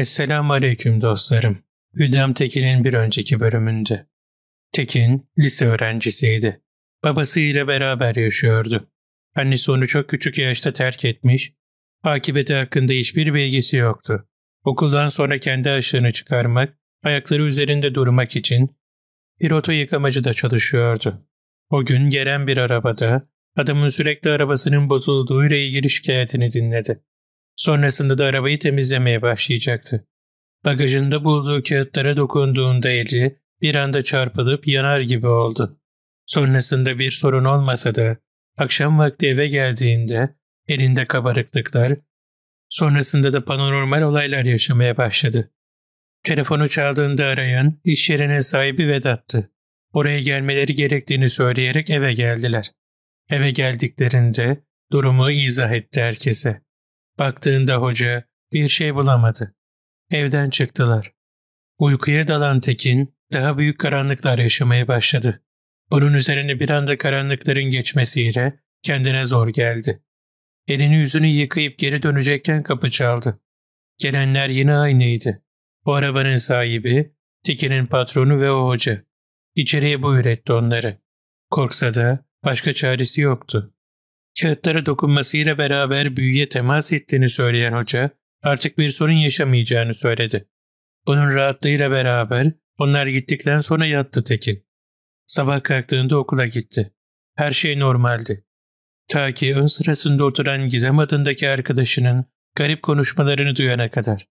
Esselamu Aleyküm dostlarım. Hüdem Tekin'in bir önceki bölümünde. Tekin lise öğrencisiydi. Babasıyla beraber yaşıyordu. Annesi onu çok küçük yaşta terk etmiş, akıbeti hakkında hiçbir bilgisi yoktu. Okuldan sonra kendi aşığını çıkarmak, ayakları üzerinde durmak için bir oto yıkamacıda çalışıyordu. O gün gelen bir arabada adamın sürekli arabasının bozulduğu ile ilgili şikayetini dinledi. Sonrasında da arabayı temizlemeye başlayacaktı. Bagajında bulduğu kağıtlara dokunduğunda eli bir anda çarpılıp yanar gibi oldu. Sonrasında bir sorun olmasa da akşam vakti eve geldiğinde elinde kabarıklıklar, sonrasında da paranormal olaylar yaşamaya başladı. Telefonu çaldığında arayan iş yerinin sahibi Vedat'tı. Oraya gelmeleri gerektiğini söyleyerek eve geldiler. Eve geldiklerinde durumu izah etti herkese. Baktığında hoca bir şey bulamadı. Evden çıktılar. Uykuya dalan Tekin daha büyük karanlıklar yaşamaya başladı. Bunun üzerine bir anda karanlıkların geçmesiyle kendine zor geldi. Elini yüzünü yıkayıp geri dönecekken kapı çaldı. Gelenler yine aynıydı. Bu arabanın sahibi, Tekin'in patronu ve o hoca. İçeriye buyur etti onları. Korksa da başka çaresi yoktu kağıtlara dokunmasıyla beraber büyüye temas ettiğini söyleyen hoca artık bir sorun yaşamayacağını söyledi. Bunun rahatlığıyla beraber onlar gittikten sonra yattı Tekin. Sabah kalktığında okula gitti. Her şey normaldi. Ta ki ön sırasında oturan Gizem adındaki arkadaşının garip konuşmalarını duyana kadar.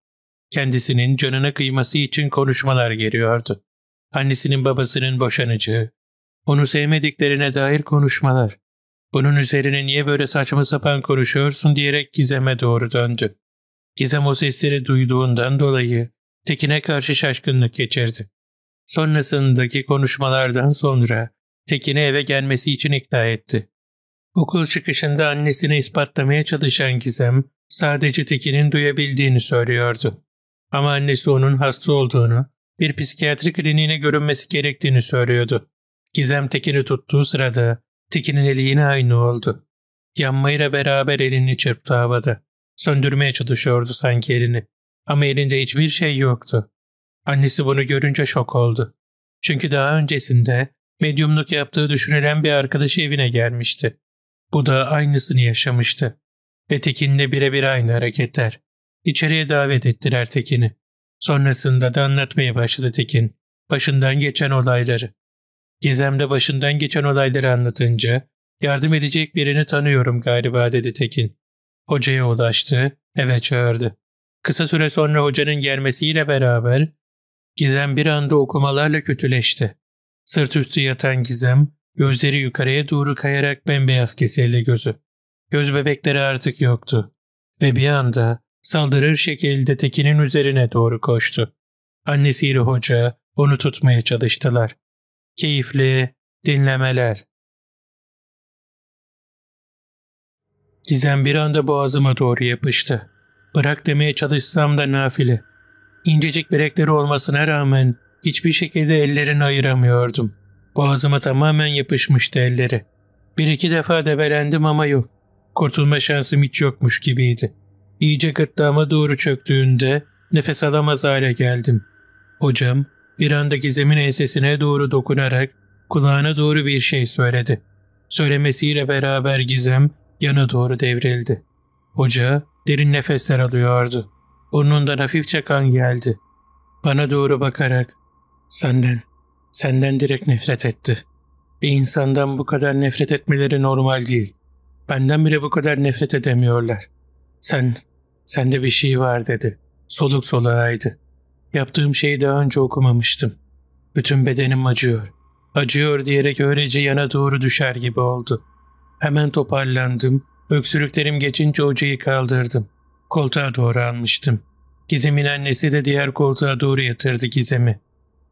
Kendisinin canına kıyması için konuşmalar geliyordu. Annesinin babasının boşanıcı, onu sevmediklerine dair konuşmalar. Bunun üzerine niye böyle saçma sapan konuşuyorsun diyerek Gizem'e doğru döndü. Gizem o sesleri duyduğundan dolayı Tekin'e karşı şaşkınlık geçirdi. Sonrasındaki konuşmalardan sonra Tekin'i eve gelmesi için ikna etti. Okul çıkışında annesini ispatlamaya çalışan Gizem sadece Tekin'in duyabildiğini söylüyordu. Ama annesi onun hasta olduğunu, bir psikiyatri kliniğine görünmesi gerektiğini söylüyordu. Gizem Tekin'i tuttuğu sırada Tekin'in eli yine aynı oldu. Yanmayla beraber elini çırptı havada. Söndürmeye çalışıyordu sanki elini. Ama elinde hiçbir şey yoktu. Annesi bunu görünce şok oldu. Çünkü daha öncesinde medyumluk yaptığı düşünülen bir arkadaşı evine gelmişti. Bu da aynısını yaşamıştı. Ve Tekin'le birebir aynı hareketler. İçeriye davet ettiler Tekin'i. Sonrasında da anlatmaya başladı Tekin. Başından geçen olayları. Gizem'de başından geçen olayları anlatınca yardım edecek birini tanıyorum galiba dedi Tekin. Hocaya ulaştı, eve çağırdı. Kısa süre sonra hocanın gelmesiyle beraber Gizem bir anda okumalarla kötüleşti. Sırt üstü yatan Gizem, gözleri yukarıya doğru kayarak bembeyaz kesildi gözü. Göz bebekleri artık yoktu ve bir anda saldırır şekilde Tekin'in üzerine doğru koştu. Annesiyle hoca onu tutmaya çalıştılar keyifli dinlemeler. Gizem bir anda boğazıma doğru yapıştı. Bırak demeye çalışsam da nafile. İncecik bilekleri olmasına rağmen hiçbir şekilde ellerini ayıramıyordum. Boğazıma tamamen yapışmıştı elleri. Bir iki defa debelendim ama yok. Kurtulma şansım hiç yokmuş gibiydi. İyice gırtlağıma doğru çöktüğünde nefes alamaz hale geldim. Hocam bir anda Gizem'in ensesine doğru dokunarak kulağına doğru bir şey söyledi. Söylemesiyle beraber Gizem yana doğru devrildi. Hoca derin nefesler alıyordu. Burnundan hafifçe kan geldi. Bana doğru bakarak ''Senden, senden direkt nefret etti. Bir insandan bu kadar nefret etmeleri normal değil. Benden bile bu kadar nefret edemiyorlar. Sen, sende bir şey var.'' dedi. Soluk soluğaydı. Yaptığım şeyi daha önce okumamıştım. Bütün bedenim acıyor. Acıyor diyerek öylece yana doğru düşer gibi oldu. Hemen toparlandım. Öksürüklerim geçince hocayı kaldırdım. Koltuğa doğru almıştım. Gizem'in annesi de diğer koltuğa doğru yatırdı Gizem'i.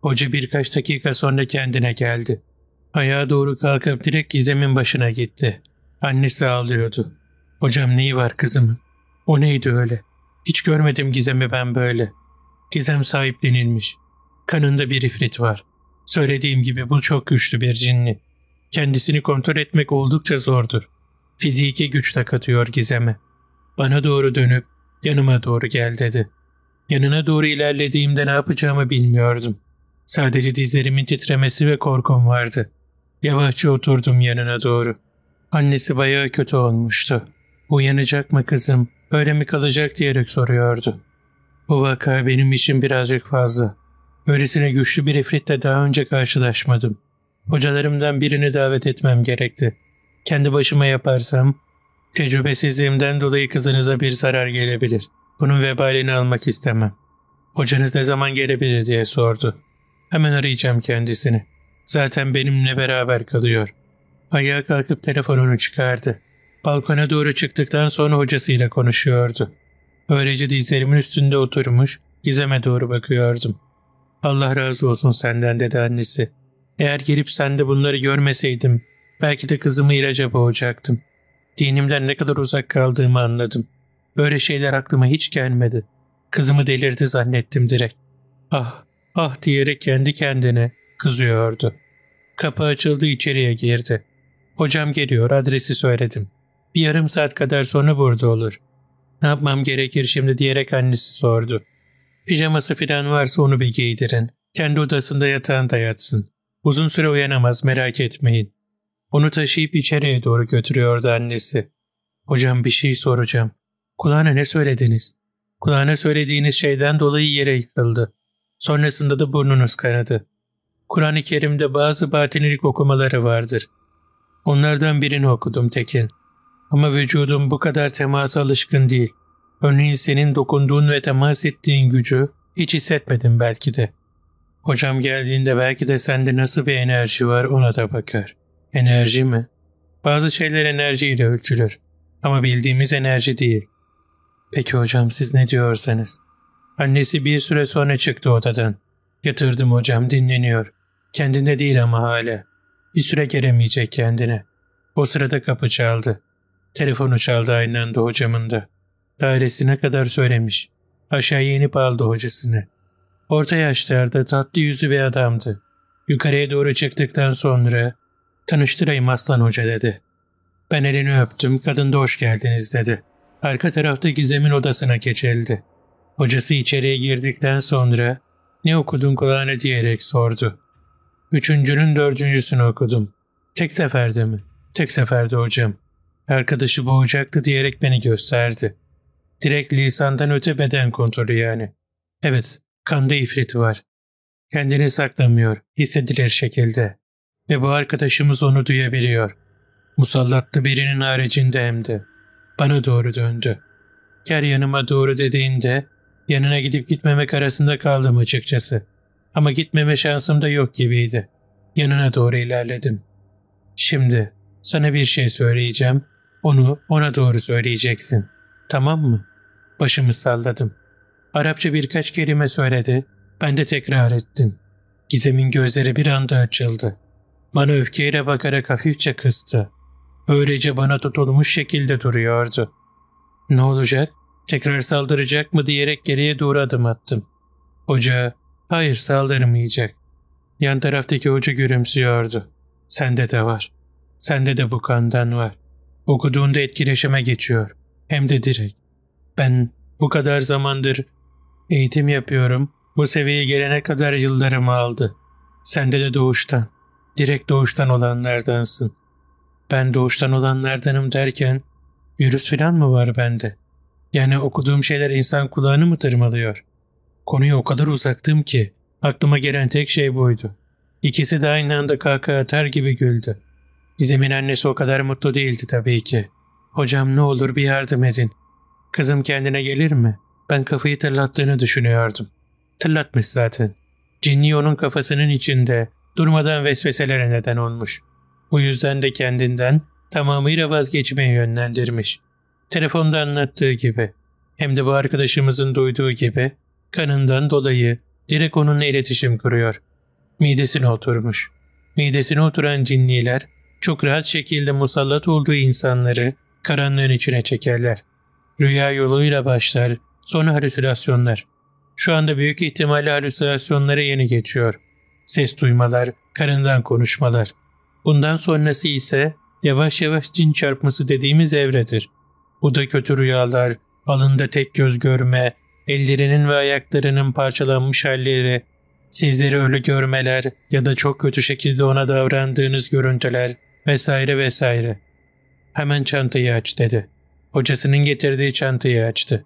Hoca birkaç dakika sonra kendine geldi. Ayağa doğru kalkıp direkt Gizem'in başına gitti. Annesi ağlıyordu. Hocam neyi var kızımın? O neydi öyle? Hiç görmedim Gizem'i ben böyle.'' Gizem sahiplenilmiş. Kanında bir ifrit var. Söylediğim gibi bu çok güçlü bir cinli. Kendisini kontrol etmek oldukça zordur. Fiziki güç de katıyor gizeme. Bana doğru dönüp yanıma doğru gel dedi. Yanına doğru ilerlediğimde ne yapacağımı bilmiyordum. Sadece dizlerimin titremesi ve korkum vardı. Yavaşça oturdum yanına doğru. Annesi bayağı kötü olmuştu. Uyanacak mı kızım, öyle mi kalacak diyerek soruyordu. Bu vaka benim için birazcık fazla. Öylesine güçlü bir ifritle daha önce karşılaşmadım. Hocalarımdan birini davet etmem gerekti. Kendi başıma yaparsam, tecrübesizliğimden dolayı kızınıza bir zarar gelebilir. Bunun vebalini almak istemem. Hocanız ne zaman gelebilir diye sordu. Hemen arayacağım kendisini. Zaten benimle beraber kalıyor. Ayağa kalkıp telefonunu çıkardı. Balkona doğru çıktıktan sonra hocasıyla konuşuyordu. Öylece dizlerimin üstünde oturmuş, Gizem'e doğru bakıyordum. Allah razı olsun senden dedi annesi. Eğer gelip sende bunları görmeseydim, belki de kızımı ilaca boğacaktım. Dinimden ne kadar uzak kaldığımı anladım. Böyle şeyler aklıma hiç gelmedi. Kızımı delirdi zannettim direkt. Ah, ah diyerek kendi kendine kızıyordu. Kapı açıldı içeriye girdi. Hocam geliyor adresi söyledim. Bir yarım saat kadar sonra burada olur. Ne yapmam gerekir şimdi diyerek annesi sordu. Pijaması filan varsa onu bir giydirin. Kendi odasında yatağında yatsın. Uzun süre uyanamaz merak etmeyin. Onu taşıyıp içeriye doğru götürüyordu annesi. Hocam bir şey soracağım. Kulağına ne söylediniz? Kulağına söylediğiniz şeyden dolayı yere yıkıldı. Sonrasında da burnunuz kanadı. Kur'an-ı Kerim'de bazı batinilik okumaları vardır. Onlardan birini okudum Tekin. Ama vücudum bu kadar temasa alışkın değil. Örneğin senin dokunduğun ve temas ettiğin gücü hiç hissetmedim belki de. Hocam geldiğinde belki de sende nasıl bir enerji var ona da bakar. Enerji mi? Bazı şeyler enerjiyle ölçülür. Ama bildiğimiz enerji değil. Peki hocam siz ne diyorsanız. Annesi bir süre sonra çıktı odadan. Yatırdım hocam dinleniyor. Kendinde değil ama hala. Bir süre gelemeyecek kendine. O sırada kapı çaldı. Telefonu çaldı aynen de hocamın da. Dairesine kadar söylemiş. Aşağı inip aldı hocasını. Orta yaşlarda tatlı yüzü bir adamdı. Yukarıya doğru çıktıktan sonra tanıştırayım Aslan Hoca dedi. Ben elini öptüm, kadın da hoş geldiniz dedi. Arka tarafta Gizem'in odasına geçildi. Hocası içeriye girdikten sonra ne okudun kulağına diyerek sordu. Üçüncünün dördüncüsünü okudum. Tek seferde mi? Tek seferde hocam. Arkadaşı boğacaktı diyerek beni gösterdi. Direkt lisandan öte beden kontrolü yani. Evet, kanda ifriti var. Kendini saklamıyor, hissedilir şekilde. Ve bu arkadaşımız onu duyabiliyor. Musallatlı birinin haricinde hem de. Bana doğru döndü. Gel yanıma doğru dediğinde yanına gidip gitmemek arasında kaldım açıkçası. Ama gitmeme şansım da yok gibiydi. Yanına doğru ilerledim. Şimdi sana bir şey söyleyeceğim onu ona doğru söyleyeceksin. Tamam mı? Başımı salladım. Arapça birkaç kelime söyledi. Ben de tekrar ettim. Gizem'in gözleri bir anda açıldı. Bana öfkeyle bakarak hafifçe kıstı. Böylece bana tutulmuş şekilde duruyordu. Ne olacak? Tekrar saldıracak mı diyerek geriye doğru adım attım. Hoca, hayır saldırmayacak. Yan taraftaki hoca gülümsüyordu. Sende de var. Sende de bu kandan var. Okuduğunda etkileşime geçiyor. Hem de direkt. Ben bu kadar zamandır eğitim yapıyorum. Bu seviyeye gelene kadar yıllarımı aldı. Sende de doğuştan. Direkt doğuştan olanlardansın. Ben doğuştan olanlardanım derken virüs falan mı var bende? Yani okuduğum şeyler insan kulağını mı tırmalıyor? Konuya o kadar uzaktım ki aklıma gelen tek şey buydu. İkisi de aynı anda kahkaha atar gibi güldü. Gizem'in annesi o kadar mutlu değildi tabii ki. Hocam ne olur bir yardım edin. Kızım kendine gelir mi? Ben kafayı tırlattığını düşünüyordum. Tırlatmış zaten. Cinni onun kafasının içinde durmadan vesveselere neden olmuş. Bu yüzden de kendinden tamamıyla vazgeçmeye yönlendirmiş. Telefonda anlattığı gibi hem de bu arkadaşımızın duyduğu gibi kanından dolayı direkt onunla iletişim kuruyor. Midesine oturmuş. Midesine oturan cinniler çok rahat şekilde musallat olduğu insanları karanlığın içine çekerler. Rüya yoluyla başlar, sonra halüsinasyonlar. Şu anda büyük ihtimalle halüsinasyonlara yeni geçiyor. Ses duymalar, karından konuşmalar. Bundan sonrası ise yavaş yavaş cin çarpması dediğimiz evredir. Bu da kötü rüyalar, alında tek göz görme, ellerinin ve ayaklarının parçalanmış halleri, sizleri ölü görmeler ya da çok kötü şekilde ona davrandığınız görüntüler, vesaire vesaire. Hemen çantayı aç dedi. Hocasının getirdiği çantayı açtı.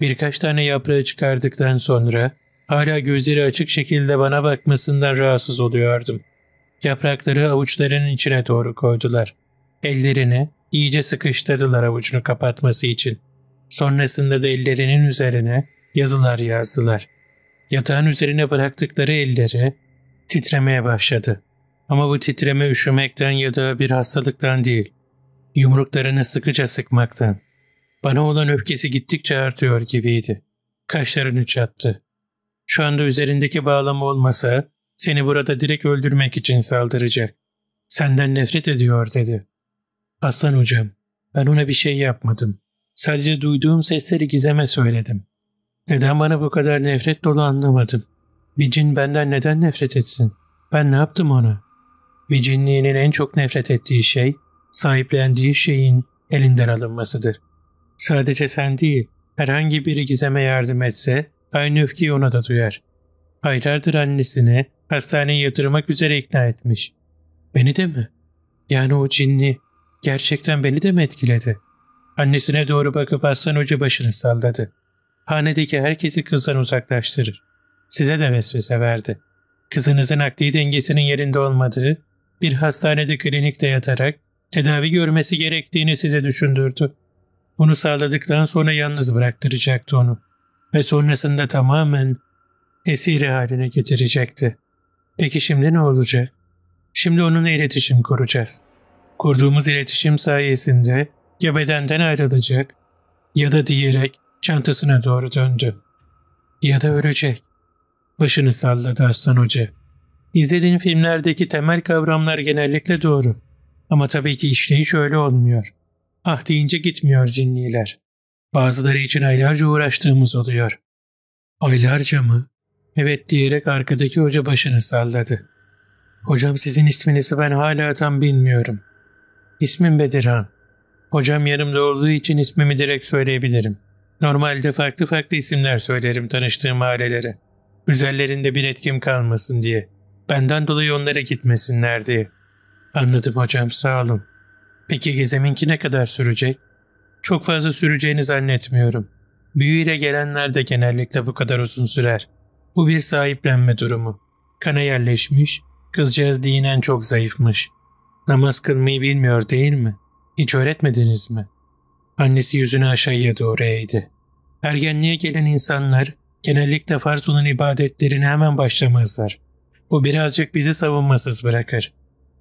Birkaç tane yaprağı çıkardıktan sonra hala gözleri açık şekilde bana bakmasından rahatsız oluyordum. Yaprakları avuçlarının içine doğru koydular. Ellerini iyice sıkıştırdılar avucunu kapatması için. Sonrasında da ellerinin üzerine yazılar yazdılar. Yatağın üzerine bıraktıkları elleri titremeye başladı. Ama bu titreme üşümekten ya da bir hastalıktan değil, yumruklarını sıkıca sıkmaktan. Bana olan öfkesi gittikçe artıyor gibiydi. Kaşlarını çattı. Şu anda üzerindeki bağlama olmasa seni burada direkt öldürmek için saldıracak. Senden nefret ediyor dedi. Aslan hocam, ben ona bir şey yapmadım. Sadece duyduğum sesleri gizeme söyledim. Neden bana bu kadar nefret dolu anlamadım. Bir cin benden neden nefret etsin? Ben ne yaptım ona? ve cinliğinin en çok nefret ettiği şey sahiplendiği şeyin elinden alınmasıdır. Sadece sen değil, herhangi biri Gizem'e yardım etse aynı öfkeyi ona da duyar. Aylardır annesini hastaneye yatırmak üzere ikna etmiş. Beni de mi? Yani o cinli gerçekten beni de mi etkiledi? Annesine doğru bakıp Aslan Hoca başını salladı. Hanedeki herkesi kızdan uzaklaştırır. Size de vesvese verdi. Kızınızın akli dengesinin yerinde olmadığı bir hastanede klinikte yatarak tedavi görmesi gerektiğini size düşündürdü. Bunu sağladıktan sonra yalnız bıraktıracaktı onu ve sonrasında tamamen esiri haline getirecekti. Peki şimdi ne olacak? Şimdi onunla iletişim kuracağız. Kurduğumuz iletişim sayesinde ya bedenden ayrılacak ya da diyerek çantasına doğru döndü. Ya da ölecek. Başını salladı Aslan Hoca. İzlediğin filmlerdeki temel kavramlar genellikle doğru. Ama tabii ki işleyiş öyle olmuyor. Ah deyince gitmiyor cinniler. Bazıları için aylarca uğraştığımız oluyor. Aylarca mı? Evet diyerek arkadaki hoca başını salladı. Hocam sizin isminizi ben hala tam bilmiyorum. İsmim Bedirhan. Hocam yanımda olduğu için ismimi direkt söyleyebilirim. Normalde farklı farklı isimler söylerim tanıştığım ailelere. Üzerlerinde bir etkim kalmasın diye. Benden dolayı onlara gitmesinler diye. Anladım hocam sağ olun. Peki gezeminki ne kadar sürecek? Çok fazla süreceğini zannetmiyorum. Büyüyle gelenler de genellikle bu kadar uzun sürer. Bu bir sahiplenme durumu. Kana yerleşmiş, kızcağız dinen çok zayıfmış. Namaz kılmayı bilmiyor değil mi? Hiç öğretmediniz mi? Annesi yüzünü aşağıya doğru eğdi. Ergenliğe gelen insanlar genellikle farz olan ibadetlerini hemen başlamazlar. Bu birazcık bizi savunmasız bırakır.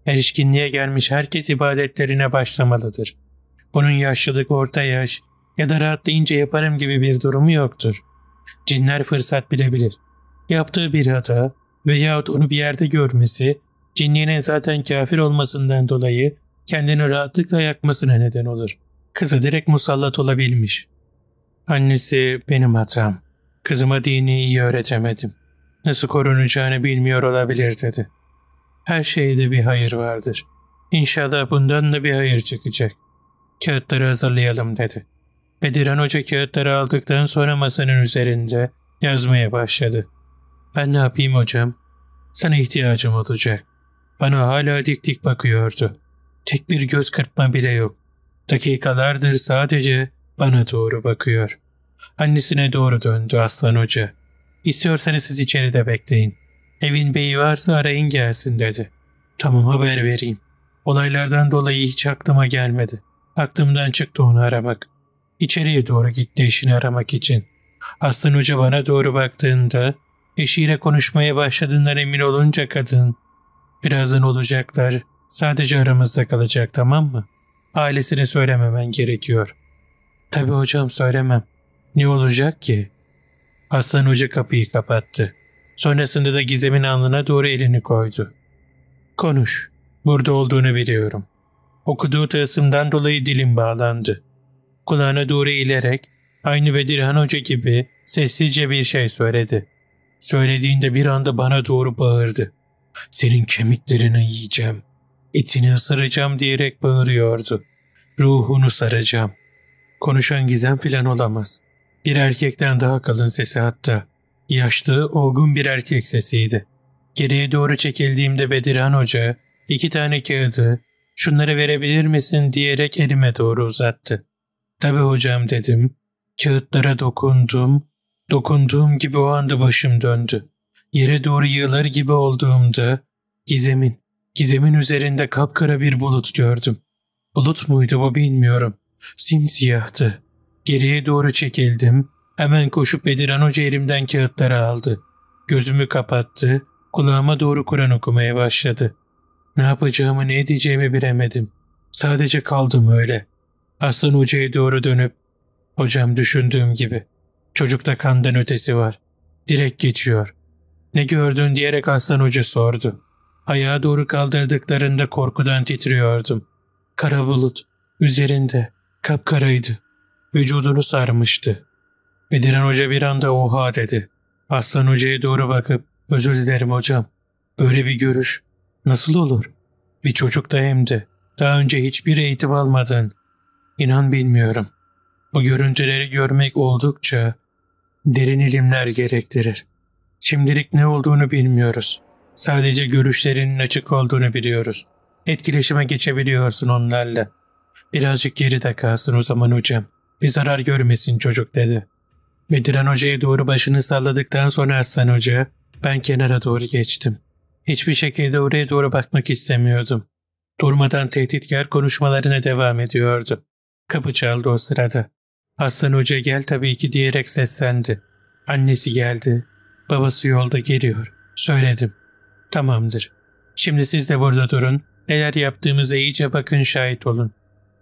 Erişkinliğe gelmiş herkes ibadetlerine başlamalıdır. Bunun yaşlılık, orta yaş ya da rahatlayınca yaparım gibi bir durumu yoktur. Cinler fırsat bilebilir. Yaptığı bir hata veyahut onu bir yerde görmesi, cinliğine zaten kafir olmasından dolayı kendini rahatlıkla yakmasına neden olur. Kıza direkt musallat olabilmiş. Annesi benim hatam. Kızıma dini iyi öğretemedim nasıl korunacağını bilmiyor olabilir dedi. Her şeyde bir hayır vardır. İnşallah bundan da bir hayır çıkacak. Kağıtları hazırlayalım dedi. Bediren Hoca kağıtları aldıktan sonra masanın üzerinde yazmaya başladı. Ben ne yapayım hocam? Sana ihtiyacım olacak. Bana hala dik dik bakıyordu. Tek bir göz kırpma bile yok. Dakikalardır sadece bana doğru bakıyor. Annesine doğru döndü Aslan Hoca. İstiyorsanız siz içeride bekleyin. Evin beyi varsa arayın gelsin dedi. Tamam haber vereyim. Olaylardan dolayı hiç aklıma gelmedi. Aklımdan çıktı onu aramak. İçeriye doğru gitti eşini aramak için. Aslan Hoca bana doğru baktığında, eşiyle konuşmaya başladığından emin olunca kadın, birazdan olacaklar, sadece aramızda kalacak tamam mı? Ailesine söylememen gerekiyor. Tabi hocam söylemem. Ne olacak ki? Hasan Hoca kapıyı kapattı. Sonrasında da Gizem'in alnına doğru elini koydu. Konuş. Burada olduğunu biliyorum. Okuduğu tılsımdan dolayı dilim bağlandı. Kulağına doğru ilerek aynı Bedirhan Hoca gibi sessizce bir şey söyledi. Söylediğinde bir anda bana doğru bağırdı. Senin kemiklerini yiyeceğim, etini ısıracağım diyerek bağırıyordu. Ruhunu saracağım. Konuşan gizem filan olamaz. Bir erkekten daha kalın sesi hatta. Yaşlı, olgun bir erkek sesiydi. Geriye doğru çekildiğimde Bediran Hoca iki tane kağıdı şunları verebilir misin diyerek elime doğru uzattı. Tabi hocam dedim. Kağıtlara dokundum. Dokunduğum gibi o anda başım döndü. Yere doğru yığılır gibi olduğumda gizemin, gizemin üzerinde kapkara bir bulut gördüm. Bulut muydu bu bilmiyorum. Simsiyahtı. Geriye doğru çekildim. Hemen koşup Bediran Hoca elimden kağıtları aldı. Gözümü kapattı. Kulağıma doğru Kur'an okumaya başladı. Ne yapacağımı ne edeceğimi bilemedim. Sadece kaldım öyle. Aslan Hoca'ya doğru dönüp ''Hocam düşündüğüm gibi. Çocukta kandan ötesi var. Direkt geçiyor. Ne gördün?'' diyerek Aslan Hoca sordu. Ayağa doğru kaldırdıklarında korkudan titriyordum. Kara bulut, üzerinde, kapkaraydı vücudunu sarmıştı. Bediren Hoca bir anda oha dedi. Aslan Hoca'ya doğru bakıp özür dilerim hocam. Böyle bir görüş nasıl olur? Bir çocuk da hem de. Daha önce hiçbir eğitim almadın. İnan bilmiyorum. Bu görüntüleri görmek oldukça derin ilimler gerektirir. Şimdilik ne olduğunu bilmiyoruz. Sadece görüşlerinin açık olduğunu biliyoruz. Etkileşime geçebiliyorsun onlarla. Birazcık geri de kalsın o zaman hocam. Bir zarar görmesin çocuk dedi. Bediren Hoca'ya doğru başını salladıktan sonra Aslan Hoca, ben kenara doğru geçtim. Hiçbir şekilde oraya doğru bakmak istemiyordum. Durmadan tehditkar konuşmalarına devam ediyordu. Kapı çaldı o sırada. Aslan Hoca gel tabii ki diyerek seslendi. Annesi geldi. Babası yolda geliyor. Söyledim. Tamamdır. Şimdi siz de burada durun. Neler yaptığımıza iyice bakın şahit olun.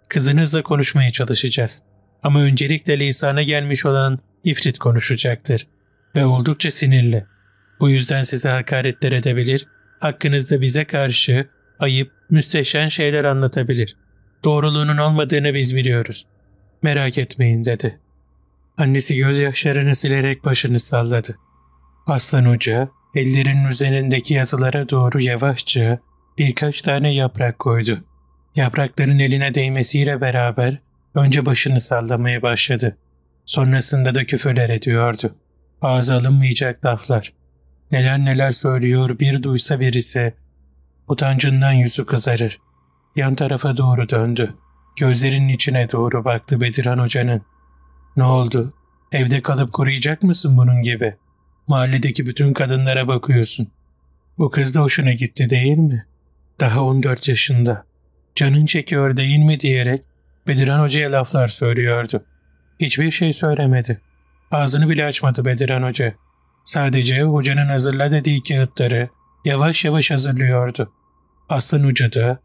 Kızınızla konuşmaya çalışacağız.'' Ama öncelikle lisana gelmiş olan ifrit konuşacaktır ve oldukça sinirli. Bu yüzden size hakaretler edebilir, hakkınızda bize karşı ayıp, müsteşen şeyler anlatabilir. Doğruluğunun olmadığını biz biliyoruz. Merak etmeyin dedi. Annesi gözyaşlarını silerek başını salladı. Aslan Hoca ellerinin üzerindeki yazılara doğru yavaşça birkaç tane yaprak koydu. Yaprakların eline değmesiyle beraber Önce başını sallamaya başladı. Sonrasında da küfürler ediyordu. Ağza alınmayacak laflar. Neler neler söylüyor bir duysa birisi. Utancından yüzü kızarır. Yan tarafa doğru döndü. Gözlerinin içine doğru baktı Bedirhan Hoca'nın. Ne oldu? Evde kalıp koruyacak mısın bunun gibi? Mahalledeki bütün kadınlara bakıyorsun. Bu kız da hoşuna gitti değil mi? Daha 14 yaşında. Canın çekiyor değil mi diyerek Bediren Hoca'ya laflar söylüyordu. Hiçbir şey söylemedi. Ağzını bile açmadı Bediren Hoca. Sadece hocanın hazırla dediği kağıtları yavaş yavaş hazırlıyordu. Aslan Hoca da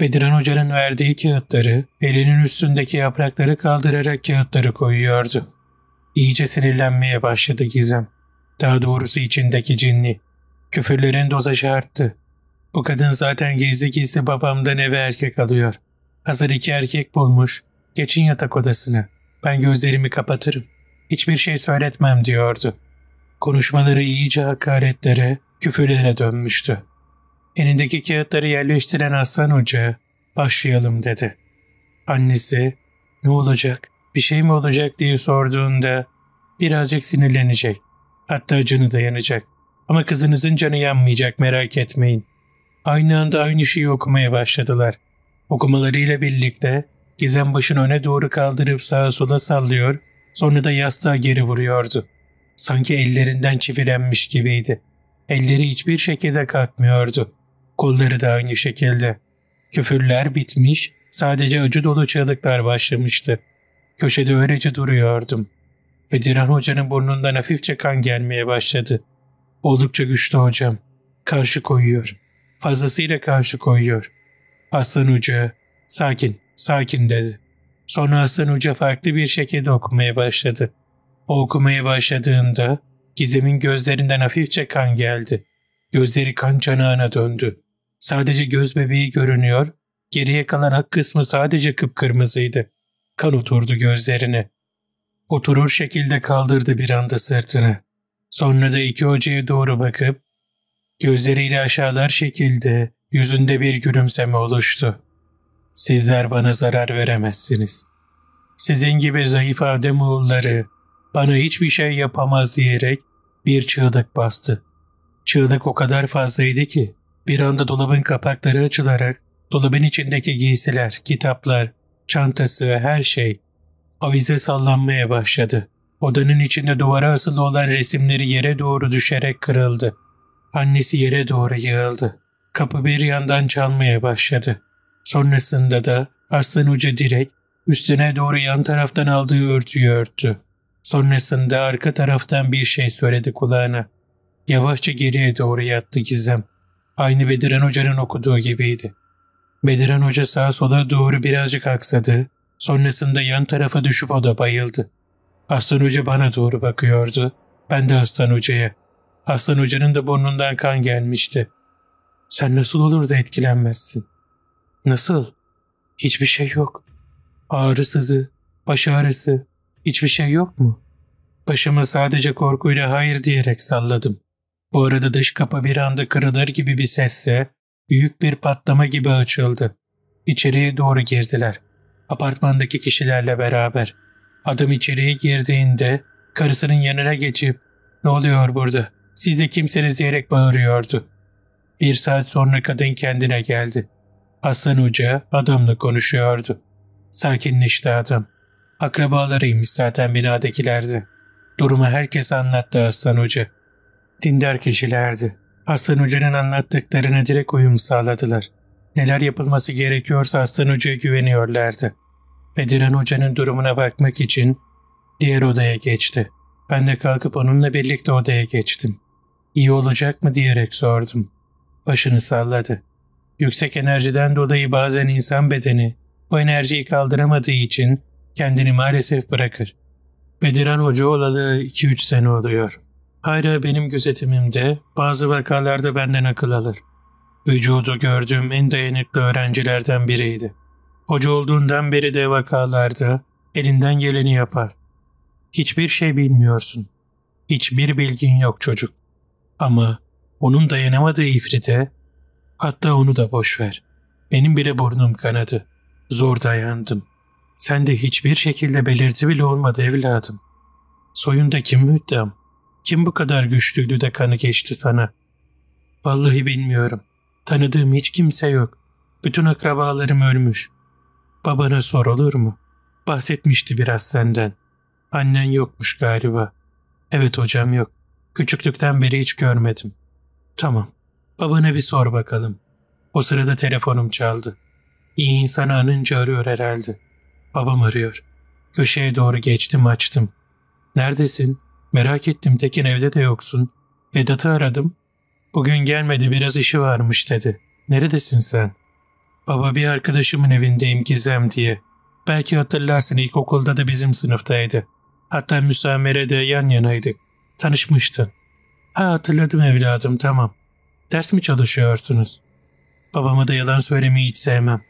Bediren Hoca'nın verdiği kağıtları elinin üstündeki yaprakları kaldırarak kağıtları koyuyordu. İyice sinirlenmeye başladı Gizem. Daha doğrusu içindeki cinli. Küfürlerin dozajı arttı. Bu kadın zaten gizli gizli babamdan eve erkek alıyor. Hazır iki erkek bulmuş. Geçin yatak odasına. Ben gözlerimi kapatırım. Hiçbir şey söyletmem diyordu. Konuşmaları iyice hakaretlere, küfürlere dönmüştü. Elindeki kağıtları yerleştiren Hasan Hoca, başlayalım dedi. Annesi, ne olacak, bir şey mi olacak diye sorduğunda birazcık sinirlenecek. Hatta canı dayanacak. Ama kızınızın canı yanmayacak merak etmeyin. Aynı anda aynı şeyi okumaya başladılar. Okumalarıyla birlikte Gizem başını öne doğru kaldırıp sağa sola sallıyor, sonra da yastığa geri vuruyordu. Sanki ellerinden çivilenmiş gibiydi. Elleri hiçbir şekilde kalkmıyordu. Kolları da aynı şekilde. Küfürler bitmiş, sadece acı dolu çığlıklar başlamıştı. Köşede öylece duruyordum. Bediran hocanın burnundan hafifçe kan gelmeye başladı. Oldukça güçlü hocam. Karşı koyuyor. Fazlasıyla karşı koyuyor. Hasan Hoca sakin, sakin dedi. Sonra aslan Hoca farklı bir şekilde okumaya başladı. O okumaya başladığında Gizem'in gözlerinden hafifçe kan geldi. Gözleri kan çanağına döndü. Sadece göz bebeği görünüyor, geriye kalan ak kısmı sadece kıpkırmızıydı. Kan oturdu gözlerine. Oturur şekilde kaldırdı bir anda sırtını. Sonra da iki hocaya doğru bakıp, gözleriyle aşağılar şekilde Yüzünde bir gülümseme oluştu. Sizler bana zarar veremezsiniz. Sizin gibi zayıf Adem oğulları bana hiçbir şey yapamaz diyerek bir çığlık bastı. Çığlık o kadar fazlaydı ki bir anda dolabın kapakları açılarak dolabın içindeki giysiler, kitaplar, çantası, ve her şey avize sallanmaya başladı. Odanın içinde duvara asılı olan resimleri yere doğru düşerek kırıldı. Annesi yere doğru yığıldı kapı bir yandan çalmaya başladı. Sonrasında da aslan Hoca direkt üstüne doğru yan taraftan aldığı örtüyü örttü. Sonrasında arka taraftan bir şey söyledi kulağına. Yavaşça geriye doğru yattı Gizem. Aynı Bediren Hoca'nın okuduğu gibiydi. Bediren Hoca sağa sola doğru birazcık aksadı. Sonrasında yan tarafa düşüp o da bayıldı. Aslan Hoca bana doğru bakıyordu. Ben de Aslan Hoca'ya. Aslan Hoca'nın da burnundan kan gelmişti. Sen nasıl olur da etkilenmezsin? Nasıl? Hiçbir şey yok. Ağrı sızı, baş ağrısı, hiçbir şey yok mu? Başımı sadece korkuyla hayır diyerek salladım. Bu arada dış kapı bir anda kırılır gibi bir sesle büyük bir patlama gibi açıldı. İçeriye doğru girdiler. Apartmandaki kişilerle beraber. Adam içeriye girdiğinde karısının yanına geçip ''Ne oluyor burada? Siz de kimseniz?'' diyerek bağırıyordu. Bir saat sonra kadın kendine geldi. Hasan Hoca adamla konuşuyordu. Sakinleşti adam. Akrabalarıymış zaten binadakilerdi. Durumu herkes anlattı Hasan Hoca. Dindar kişilerdi. Hasan Hoca'nın anlattıklarına direkt uyum sağladılar. Neler yapılması gerekiyorsa Hasan Hoca'ya güveniyorlardı. Bediren Hoca'nın durumuna bakmak için diğer odaya geçti. Ben de kalkıp onunla birlikte odaya geçtim. İyi olacak mı diyerek sordum başını salladı. Yüksek enerjiden dolayı bazen insan bedeni bu enerjiyi kaldıramadığı için kendini maalesef bırakır. Bediran Hoca olalı 2-3 sene oluyor. Hayra benim gözetimimde bazı vakalarda benden akıl alır. Vücudu gördüğüm en dayanıklı öğrencilerden biriydi. Hoca olduğundan beri de vakalarda elinden geleni yapar. Hiçbir şey bilmiyorsun. Hiçbir bilgin yok çocuk. Ama onun dayanamadığı ifrite, hatta onu da boş ver. Benim bile burnum kanadı. Zor dayandım. Sen de hiçbir şekilde belirti bile olmadı evladım. Soyunda kim müddam? Kim bu kadar güçlüydü de kanı geçti sana? Vallahi bilmiyorum. Tanıdığım hiç kimse yok. Bütün akrabalarım ölmüş. Babana sor olur mu? Bahsetmişti biraz senden. Annen yokmuş galiba. Evet hocam yok. Küçüklükten beri hiç görmedim.'' Tamam. Babana bir sor bakalım. O sırada telefonum çaldı. İyi insan anınca arıyor herhalde. Babam arıyor. Köşeye doğru geçtim açtım. Neredesin? Merak ettim Tekin evde de yoksun. Vedat'ı aradım. Bugün gelmedi biraz işi varmış dedi. Neredesin sen? Baba bir arkadaşımın evindeyim Gizem diye. Belki hatırlarsın ilkokulda da bizim sınıftaydı. Hatta müsamerede yan yanaydık. Tanışmıştın. Ha hatırladım evladım tamam. Ders mi çalışıyorsunuz? Babama da yalan söylemeyi hiç sevmem.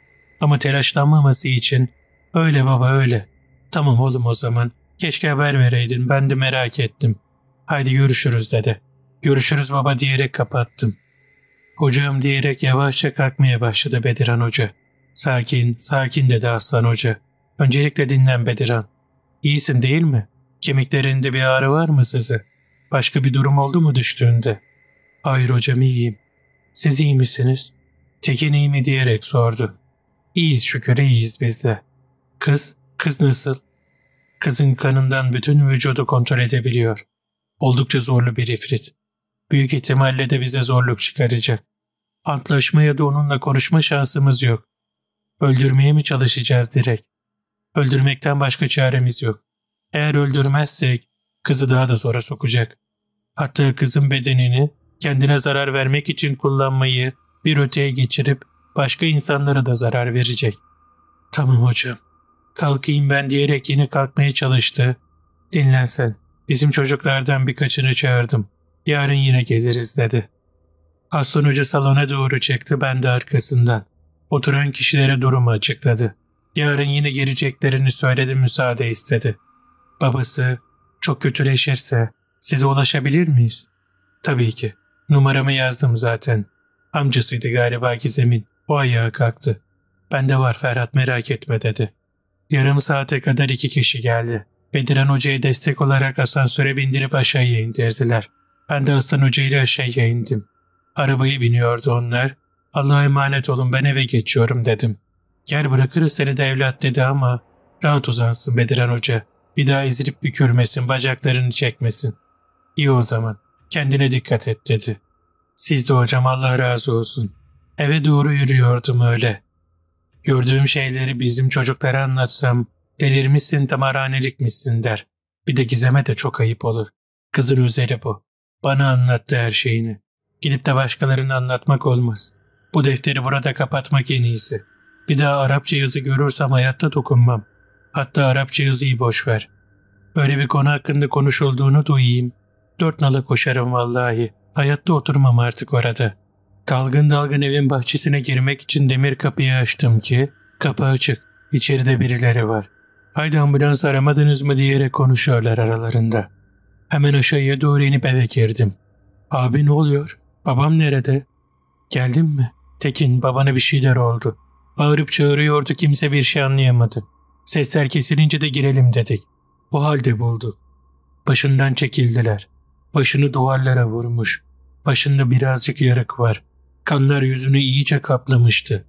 Ama telaşlanmaması için. Öyle baba öyle. Tamam oğlum o zaman. Keşke haber vereydin ben de merak ettim. Haydi görüşürüz dedi. Görüşürüz baba diyerek kapattım. Hocam diyerek yavaşça kalkmaya başladı Bediran Hoca. Sakin, sakin dedi Aslan Hoca. Öncelikle dinlen Bediran. İyisin değil mi? Kemiklerinde bir ağrı var mı sizi? Başka bir durum oldu mu düştüğünde? Hayır hocam iyiyim. Siz iyi misiniz? Tekin iyi mi diyerek sordu. İyiyiz şükür iyiyiz biz de. Kız, kız nasıl? Kızın kanından bütün vücudu kontrol edebiliyor. Oldukça zorlu bir ifrit. Büyük ihtimalle de bize zorluk çıkaracak. Antlaşmaya da onunla konuşma şansımız yok. Öldürmeye mi çalışacağız direkt? Öldürmekten başka çaremiz yok. Eğer öldürmezsek kızı daha da zora sokacak. Hatta kızın bedenini kendine zarar vermek için kullanmayı bir öteye geçirip başka insanlara da zarar verecek. Tamam hocam. Kalkayım ben diyerek yine kalkmaya çalıştı. Dinlensen. Bizim çocuklardan birkaçını çağırdım. Yarın yine geliriz dedi. Aslan Hoca salona doğru çekti ben de arkasından. Oturan kişilere durumu açıkladı. Yarın yine geleceklerini söyledi müsaade istedi. Babası çok kötüleşirse size ulaşabilir miyiz? Tabii ki. Numaramı yazdım zaten. Amcasıydı galiba Gizem'in. O ayağa kalktı. Bende var Ferhat merak etme dedi. Yarım saate kadar iki kişi geldi. Bediren Hoca'ya destek olarak asansöre bindirip aşağıya indirdiler. Ben de Hasan Hoca ile aşağıya indim. Arabayı biniyordu onlar. Allah'a emanet olun ben eve geçiyorum dedim. Gel bırakırız seni de evlat dedi ama rahat uzansın Bediren Hoca. Bir daha ezilip bükülmesin, bacaklarını çekmesin. İyi o zaman, kendine dikkat et dedi. Siz de hocam Allah razı olsun. Eve doğru yürüyordum öyle. Gördüğüm şeyleri bizim çocuklara anlatsam, delirmişsin tamarhanelikmişsin der. Bir de Gizem'e de çok ayıp olur. Kızın üzeri bu. Bana anlattı her şeyini. Gidip de başkalarına anlatmak olmaz. Bu defteri burada kapatmak en iyisi. Bir daha Arapça yazı görürsem hayatta dokunmam.'' Hatta Arapça yazıyı boş ver. Böyle bir konu hakkında konuşulduğunu duyayım. Dört nala koşarım vallahi. Hayatta oturmam artık orada. Kalgın dalgın evin bahçesine girmek için demir kapıyı açtım ki kapı açık. İçeride birileri var. Haydi ambulans aramadınız mı diyerek konuşuyorlar aralarında. Hemen aşağıya doğru inip eve girdim. Abi ne oluyor? Babam nerede? Geldin mi? Tekin babana bir şeyler oldu. Bağırıp çağırıyordu kimse bir şey anlayamadı. Sesler kesilince de girelim dedik. Bu halde bulduk. Başından çekildiler. Başını duvarlara vurmuş. Başında birazcık yarık var. Kanlar yüzünü iyice kaplamıştı.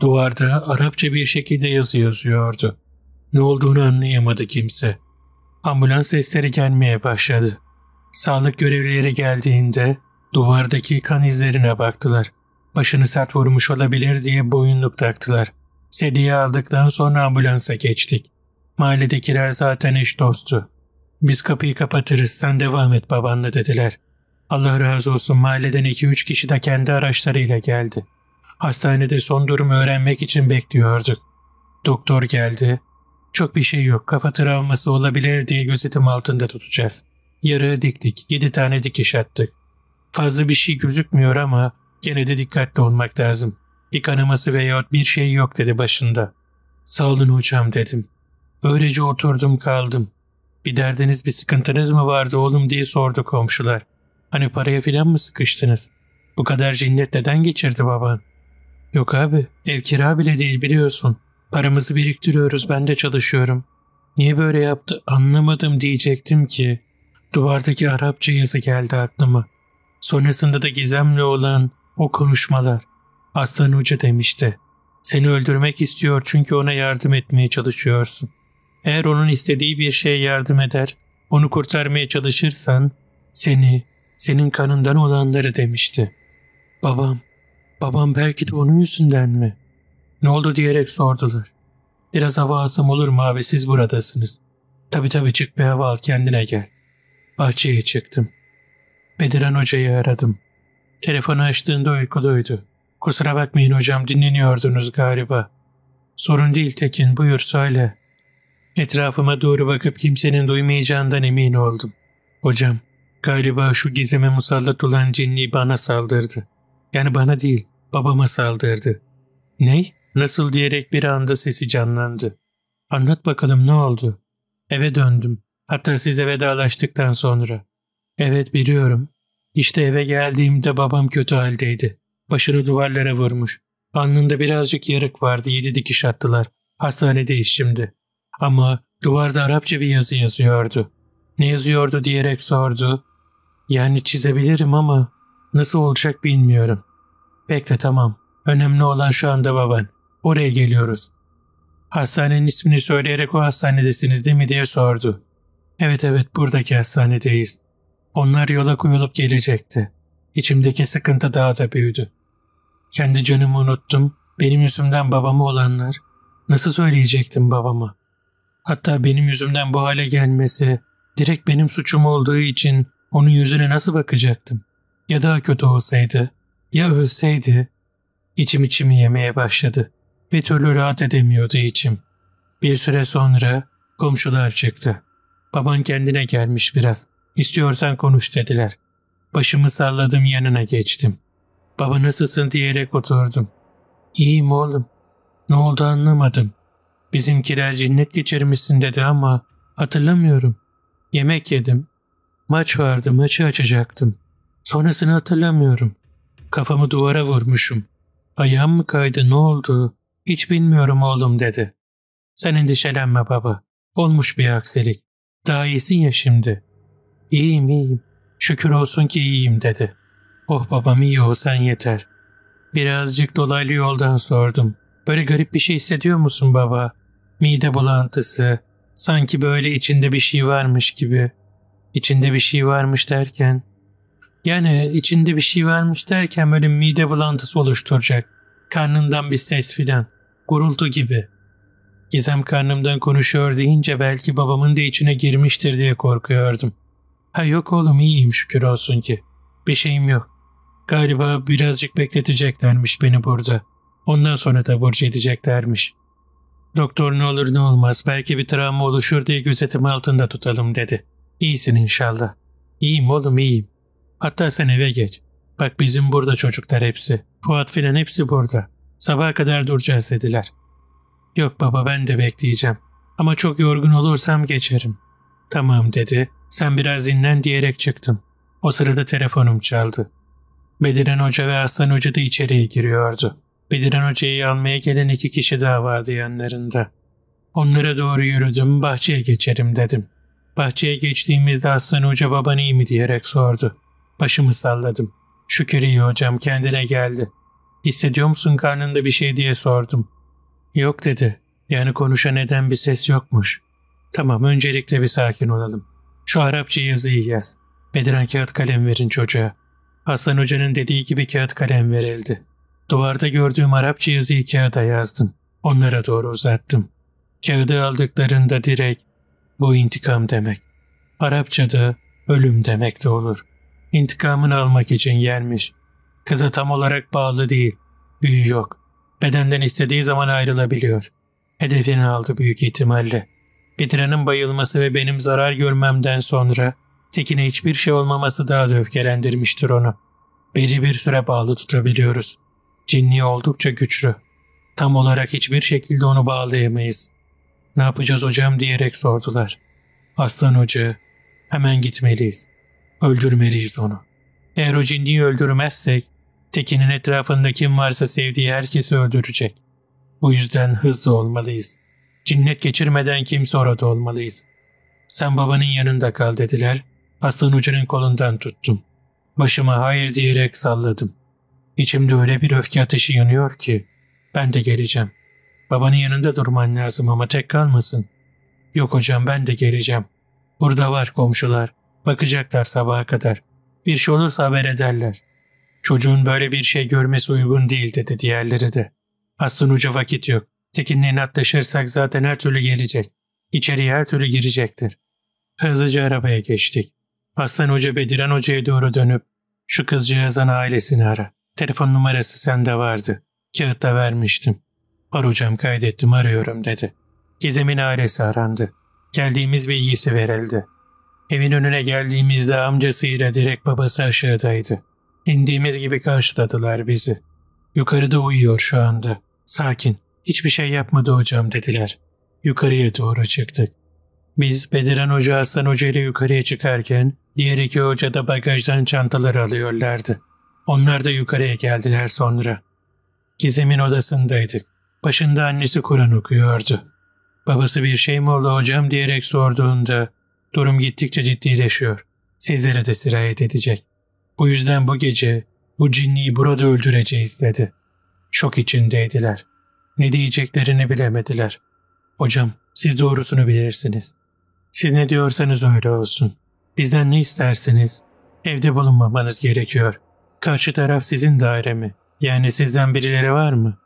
Duvarda Arapça bir şekilde yazı yazıyordu. Ne olduğunu anlayamadı kimse. Ambulans sesleri gelmeye başladı. Sağlık görevlileri geldiğinde duvardaki kan izlerine baktılar. Başını sert vurmuş olabilir diye boyunluk taktılar. Sedi'yi aldıktan sonra ambulansa geçtik. Mahalledekiler zaten eş dostu. Biz kapıyı kapatırız sen devam et babanla dediler. Allah razı olsun mahalleden 2-3 kişi de kendi araçlarıyla geldi. Hastanede son durumu öğrenmek için bekliyorduk. Doktor geldi. Çok bir şey yok kafa travması olabilir diye gözetim altında tutacağız. Yarığı diktik 7 tane dikiş attık. Fazla bir şey gözükmüyor ama gene de dikkatli olmak lazım. Bir kanaması veya bir şey yok dedi başında. Sağ olun hocam dedim. Öylece oturdum kaldım. Bir derdiniz bir sıkıntınız mı vardı oğlum diye sordu komşular. Hani paraya filan mı sıkıştınız? Bu kadar cinnet neden geçirdi baban? Yok abi ev kira bile değil biliyorsun. Paramızı biriktiriyoruz ben de çalışıyorum. Niye böyle yaptı anlamadım diyecektim ki. Duvardaki Arapça yazı geldi aklıma. Sonrasında da gizemli olan o konuşmalar. Aslan Hoca demişti. Seni öldürmek istiyor çünkü ona yardım etmeye çalışıyorsun. Eğer onun istediği bir şeye yardım eder, onu kurtarmaya çalışırsan seni, senin kanından olanları demişti. Babam, babam belki de onun yüzünden mi? Ne oldu diyerek sordular. Biraz hava alsam olur mu abi siz buradasınız. Tabi tabi çık bir hava al kendine gel. Bahçeye çıktım. Bediren hocayı aradım. Telefonu açtığında uykudaydı. Kusura bakmayın hocam dinleniyordunuz galiba. Sorun değil Tekin buyur söyle. Etrafıma doğru bakıp kimsenin duymayacağından emin oldum. Hocam galiba şu gizeme musallat olan cinni bana saldırdı. Yani bana değil babama saldırdı. Ney? Nasıl diyerek bir anda sesi canlandı. Anlat bakalım ne oldu? Eve döndüm. Hatta size vedalaştıktan sonra. Evet biliyorum. İşte eve geldiğimde babam kötü haldeydi. Başını duvarlara vurmuş. Alnında birazcık yarık vardı yedi dikiş attılar. Hastanedeyiz şimdi. Ama duvarda Arapça bir yazı yazıyordu. Ne yazıyordu diyerek sordu. Yani çizebilirim ama nasıl olacak bilmiyorum. Bekle tamam. Önemli olan şu anda baban. Oraya geliyoruz. Hastanenin ismini söyleyerek o hastanedesiniz değil mi diye sordu. Evet evet buradaki hastanedeyiz. Onlar yola koyulup gelecekti. İçimdeki sıkıntı daha da büyüdü. Kendi canımı unuttum. Benim yüzümden babamı olanlar. Nasıl söyleyecektim babama? Hatta benim yüzümden bu hale gelmesi, direkt benim suçum olduğu için onun yüzüne nasıl bakacaktım? Ya daha kötü olsaydı, ya ölseydi? İçim içimi yemeye başladı. Bir türlü rahat edemiyordu içim. Bir süre sonra komşular çıktı. Baban kendine gelmiş biraz. İstiyorsan konuş dediler. Başımı salladım yanına geçtim baba nasılsın diyerek oturdum. İyiyim oğlum. Ne oldu anlamadım. Bizimkiler cinnet geçirmişsin dedi ama hatırlamıyorum. Yemek yedim. Maç vardı maçı açacaktım. Sonrasını hatırlamıyorum. Kafamı duvara vurmuşum. Ayağım mı kaydı ne oldu? Hiç bilmiyorum oğlum dedi. Sen endişelenme baba. Olmuş bir aksilik. Daha iyisin ya şimdi. İyiyim iyiyim. Şükür olsun ki iyiyim dedi. Oh babam iyi o sen yeter. Birazcık dolaylı yoldan sordum. Böyle garip bir şey hissediyor musun baba? Mide bulantısı. Sanki böyle içinde bir şey varmış gibi. İçinde bir şey varmış derken. Yani içinde bir şey varmış derken böyle mide bulantısı oluşturacak. Karnından bir ses filan. Gurultu gibi. Gizem karnımdan konuşuyor deyince belki babamın da içine girmiştir diye korkuyordum. Ha yok oğlum iyiyim şükür olsun ki. Bir şeyim yok. Galiba birazcık bekleteceklermiş beni burada. Ondan sonra da burcu edeceklermiş. Doktor ne olur ne olmaz belki bir travma oluşur diye gözetim altında tutalım dedi. İyisin inşallah. İyiyim oğlum iyiyim. Hatta sen eve geç. Bak bizim burada çocuklar hepsi. Fuat filan hepsi burada. Sabaha kadar duracağız dediler. Yok baba ben de bekleyeceğim. Ama çok yorgun olursam geçerim. Tamam dedi. Sen biraz dinlen diyerek çıktım. O sırada telefonum çaldı. Bedirhan Hoca ve Aslan Hoca da içeriye giriyordu. Bedirhan Hoca'yı almaya gelen iki kişi daha vardı yanlarında. Onlara doğru yürüdüm, bahçeye geçerim dedim. Bahçeye geçtiğimizde Aslan Hoca baban iyi mi diyerek sordu. Başımı salladım. Şükür iyi hocam kendine geldi. Hissediyor musun karnında bir şey diye sordum. Yok dedi. Yani konuşa neden bir ses yokmuş. Tamam öncelikle bir sakin olalım. Şu Arapça yazıyı yaz. Bedirhan kağıt kalem verin çocuğa. Hasan Hoca'nın dediği gibi kağıt kalem verildi. Duvarda gördüğüm Arapça yazıyı kağıda yazdım. Onlara doğru uzattım. Kağıdı aldıklarında direkt bu intikam demek. Arapçada ölüm demek de olur. İntikamını almak için gelmiş. Kıza tam olarak bağlı değil. Büyü yok. Bedenden istediği zaman ayrılabiliyor. Hedefini aldı büyük ihtimalle. Bitirenin bayılması ve benim zarar görmemden sonra Tekin'e hiçbir şey olmaması daha da öfkelendirmiştir onu. Beni bir süre bağlı tutabiliyoruz. Cinni oldukça güçlü. Tam olarak hiçbir şekilde onu bağlayamayız. Ne yapacağız hocam diyerek sordular. Aslan hoca, hemen gitmeliyiz. Öldürmeliyiz onu. Eğer o cinniyi öldürmezsek, Tekin'in etrafında kim varsa sevdiği herkesi öldürecek. Bu yüzden hızlı olmalıyız. Cinnet geçirmeden kimse orada olmalıyız. Sen babanın yanında kal dediler Aslın ucunun kolundan tuttum. Başımı hayır diyerek salladım. İçimde öyle bir öfke ateşi yanıyor ki ben de geleceğim. Babanın yanında durman lazım ama tek kalmasın. Yok hocam ben de geleceğim. Burada var komşular. Bakacaklar sabaha kadar. Bir şey olursa haber ederler. Çocuğun böyle bir şey görmesi uygun değil dedi diğerleri de. Aslın uca vakit yok. Tekin'le inatlaşırsak zaten her türlü gelecek. İçeriye her türlü girecektir. Hızlıca arabaya geçtik. Aslan Hoca Bediren Hoca'ya doğru dönüp şu kızcağızın ailesini ara. Telefon numarası sende vardı. Kağıtta vermiştim. Var hocam kaydettim arıyorum dedi. Gizem'in ailesi arandı. Geldiğimiz bilgisi verildi. Evin önüne geldiğimizde amcasıyla direkt babası aşağıdaydı. İndiğimiz gibi karşıladılar bizi. Yukarıda uyuyor şu anda. Sakin. Hiçbir şey yapmadı hocam dediler. Yukarıya doğru çıktık. Biz Bediren Hoca Aslan Hoca ile yukarıya çıkarken diğer iki hoca da bagajdan çantaları alıyorlardı. Onlar da yukarıya geldiler sonra. Gizem'in odasındaydık. Başında annesi Kur'an okuyordu. Babası bir şey mi oldu hocam diyerek sorduğunda durum gittikçe ciddileşiyor. Sizlere de sirayet edecek. Bu yüzden bu gece bu cinniyi burada öldüreceğiz dedi. Şok içindeydiler. Ne diyeceklerini bilemediler. Hocam siz doğrusunu bilirsiniz. Siz ne diyorsanız öyle olsun. Bizden ne istersiniz? evde bulunmamanız gerekiyor. Karşı taraf sizin daire mi? Yani sizden birileri var mı?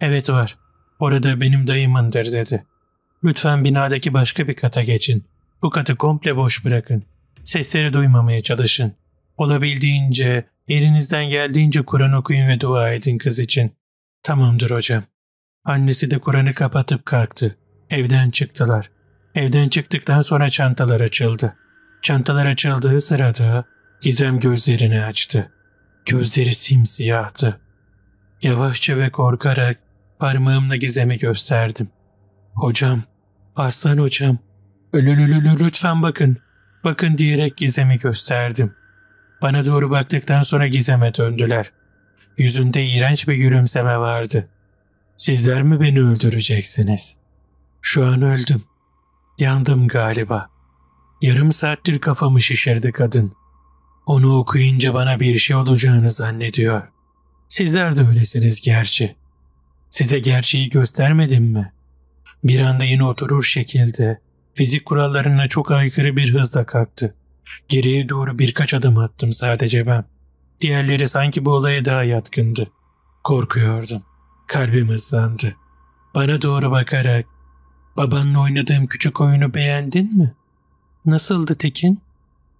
Evet var. Orada benim dayımındır dedi. Lütfen binadaki başka bir kata geçin. Bu katı komple boş bırakın. Sesleri duymamaya çalışın. Olabildiğince, elinizden geldiğince Kur'an okuyun ve dua edin kız için. Tamamdır hocam. Annesi de Kur'an'ı kapatıp kalktı. Evden çıktılar.'' Evden çıktıktan sonra çantalar açıldı. Çantalar açıldığı sırada Gizem gözlerini açtı. Gözleri simsiyahtı. Yavaşça ve korkarak parmağımla Gizem'i gösterdim. Hocam, aslan hocam, ölülülülü lütfen bakın, bakın diyerek Gizem'i gösterdim. Bana doğru baktıktan sonra Gizem'e döndüler. Yüzünde iğrenç bir gülümseme vardı. Sizler mi beni öldüreceksiniz? Şu an öldüm. Yandım galiba. Yarım saattir kafamı şişirdi kadın. Onu okuyunca bana bir şey olacağını zannediyor. Sizler de öylesiniz gerçi. Size gerçeği göstermedim mi? Bir anda yine oturur şekilde fizik kurallarına çok aykırı bir hızla kalktı. Geriye doğru birkaç adım attım sadece ben. Diğerleri sanki bu olaya daha yatkındı. Korkuyordum. Kalbim hızlandı. Bana doğru bakarak Babanla oynadığım küçük oyunu beğendin mi? Nasıldı Tekin?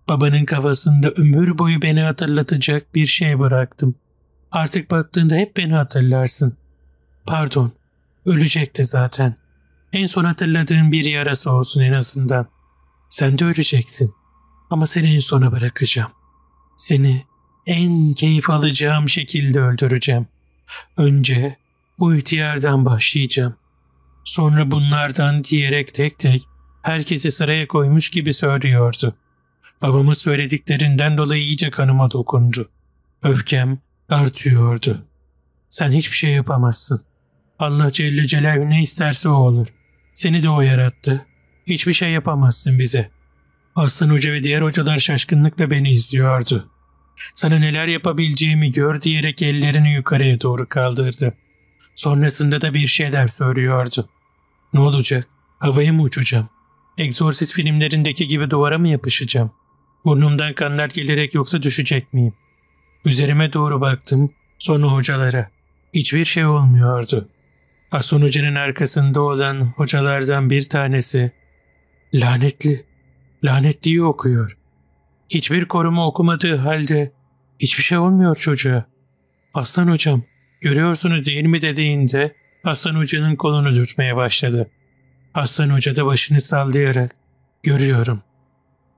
Babanın kafasında ömür boyu beni hatırlatacak bir şey bıraktım. Artık baktığında hep beni hatırlarsın. Pardon, ölecekti zaten. En son hatırladığım bir yarası olsun en azından. Sen de öleceksin. Ama seni en sona bırakacağım. Seni en keyif alacağım şekilde öldüreceğim. Önce bu ihtiyardan başlayacağım. Sonra bunlardan diyerek tek tek herkesi sıraya koymuş gibi söylüyordu. Babamı söylediklerinden dolayı iyice kanıma dokundu. Öfkem artıyordu. Sen hiçbir şey yapamazsın. Allah Celle Celaluhu ne isterse o olur. Seni de o yarattı. Hiçbir şey yapamazsın bize. Aslan Hoca ve diğer hocalar şaşkınlıkla beni izliyordu. Sana neler yapabileceğimi gör diyerek ellerini yukarıya doğru kaldırdı. Sonrasında da bir şeyler söylüyordu. Ne olacak? Havaya mı uçacağım? Egzorsiz filmlerindeki gibi duvara mı yapışacağım? Burnumdan kanlar gelerek yoksa düşecek miyim? Üzerime doğru baktım, sonra hocalara. Hiçbir şey olmuyordu. Hasan Hoca'nın arkasında olan hocalardan bir tanesi lanetli, lanetliyi okuyor. Hiçbir koruma okumadığı halde hiçbir şey olmuyor çocuğa. Aslan hocam, görüyorsunuz değil mi dediğinde Hasan Hoca'nın kolunu dürtmeye başladı. Hasan Hoca da başını sallayarak görüyorum.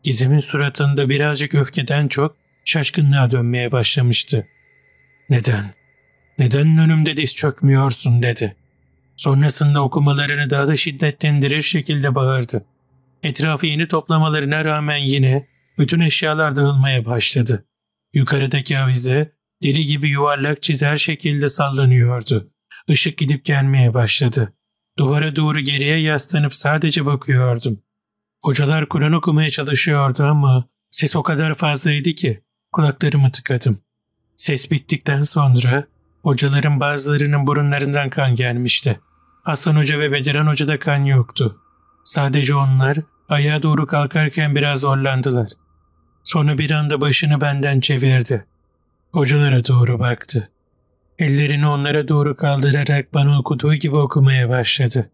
Gizem'in suratında birazcık öfkeden çok şaşkınlığa dönmeye başlamıştı. Neden? Neden önümde diz çökmüyorsun dedi. Sonrasında okumalarını daha da şiddetlendirir şekilde bağırdı. Etrafı yeni toplamalarına rağmen yine bütün eşyalar dağılmaya başladı. Yukarıdaki avize Deli gibi yuvarlak çizer şekilde sallanıyordu. Işık gidip gelmeye başladı. Duvara doğru geriye yaslanıp sadece bakıyordum. Hocalar Kur'an okumaya çalışıyordu ama ses o kadar fazlaydı ki kulaklarımı tıkadım. Ses bittikten sonra hocaların bazılarının burunlarından kan gelmişti. Hasan Hoca ve Bediran Hoca'da kan yoktu. Sadece onlar ayağa doğru kalkarken biraz zorlandılar. Sonra bir anda başını benden çevirdi hocalara doğru baktı. Ellerini onlara doğru kaldırarak bana okuduğu gibi okumaya başladı.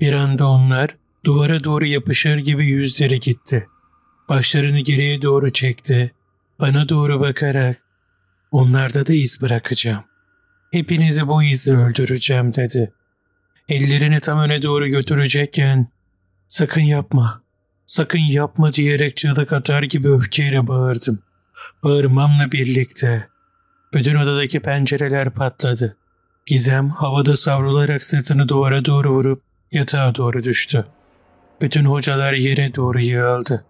Bir anda onlar duvara doğru yapışır gibi yüzleri gitti. Başlarını geriye doğru çekti. Bana doğru bakarak onlarda da iz bırakacağım. Hepinizi bu izle öldüreceğim dedi. Ellerini tam öne doğru götürecekken sakın yapma, sakın yapma diyerek çığlık atar gibi öfkeyle bağırdım bağırmamla birlikte bütün odadaki pencereler patladı. Gizem havada savrularak sırtını duvara doğru vurup yatağa doğru düştü. Bütün hocalar yere doğru yığıldı.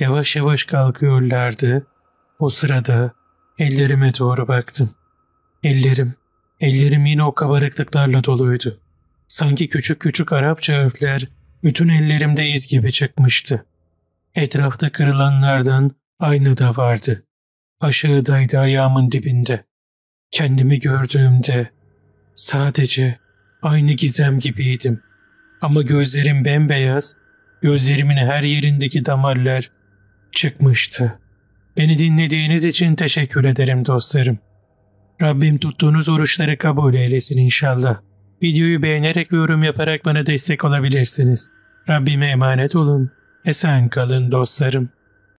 Yavaş yavaş kalkıyorlardı. O sırada ellerime doğru baktım. Ellerim, ellerim yine o kabarıklıklarla doluydu. Sanki küçük küçük Arapça harfler bütün ellerimde iz gibi çıkmıştı. Etrafta kırılanlardan aynı da vardı aşağıdaydı ayağımın dibinde. Kendimi gördüğümde sadece aynı gizem gibiydim. Ama gözlerim bembeyaz, gözlerimin her yerindeki damarlar çıkmıştı. Beni dinlediğiniz için teşekkür ederim dostlarım. Rabbim tuttuğunuz oruçları kabul eylesin inşallah. Videoyu beğenerek ve yorum yaparak bana destek olabilirsiniz. Rabbime emanet olun. Esen kalın dostlarım.